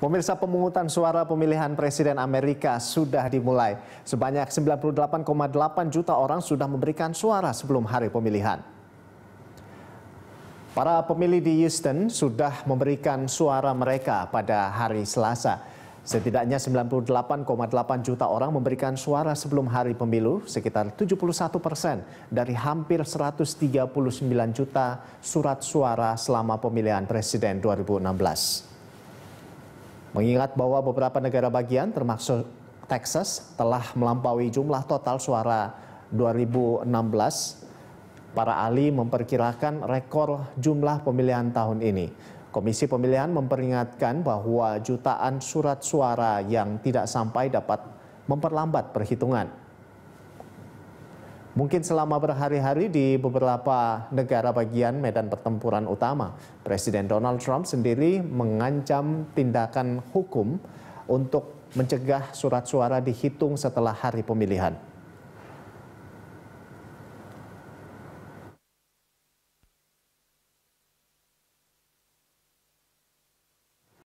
Pemirsa pemungutan suara pemilihan Presiden Amerika sudah dimulai. Sebanyak 98,8 juta orang sudah memberikan suara sebelum hari pemilihan. Para pemilih di Houston sudah memberikan suara mereka pada hari Selasa. Setidaknya 98,8 juta orang memberikan suara sebelum hari pemilu, sekitar 71 persen dari hampir 139 juta surat suara selama pemilihan presiden 2016. Mengingat bahwa beberapa negara bagian termasuk Texas telah melampaui jumlah total suara 2016, para ahli memperkirakan rekor jumlah pemilihan tahun ini. Komisi Pemilihan memperingatkan bahwa jutaan surat suara yang tidak sampai dapat memperlambat perhitungan. Mungkin selama berhari-hari di beberapa negara bagian medan pertempuran utama, Presiden Donald Trump sendiri mengancam tindakan hukum untuk mencegah surat suara dihitung setelah hari pemilihan.